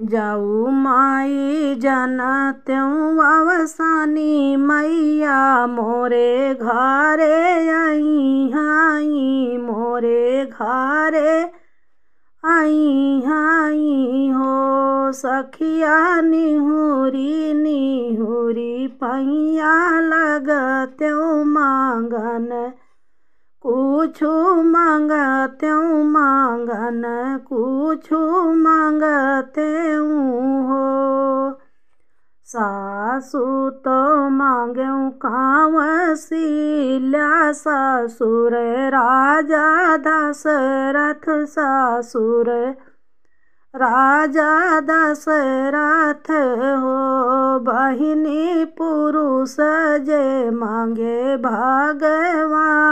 जाऊ माई जन त्यों अवसानी मैया मोरे घरे आई हाई मोरे घरे आई हाई हो सखिया निहुरी निहुरी पैया लग त्यों मांगन कुछ मांग त्यों मांगन कुछ त्यों हो सासू तो काँव कांवसीला सासुर राजा दशरथ सासुर राजा दशरथ हो बहिनी पुरुष जे मांगे भगवान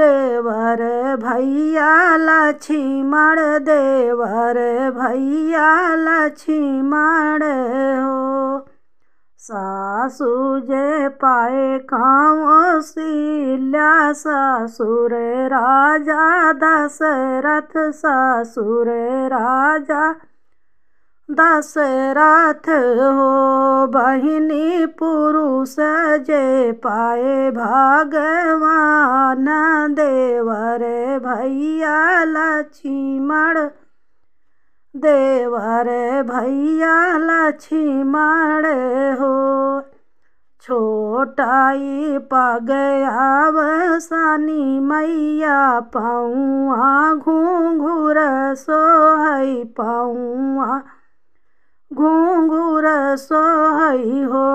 देवर भैया लक्ष्मण देवर भैया लक्ष्मण हो सासू जे पाए काँव सिल्या ससुर राजा दशरथ ससुर राजा दशरथ हो बहिनी पुरुष जे पाए भगवान न देवर भैया लक्ष्मण देवर भैया लक्ष्मण हो छोटाई पगयाव सानी मैया पौआ घूंघूर सोह पौआ घूंघूर सोह हो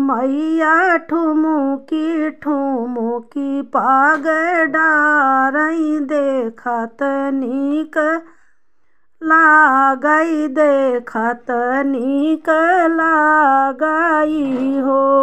मैया ठुमुकी ठुमुकी पाग डारई देखत निक लागई देखत नीक लागई हो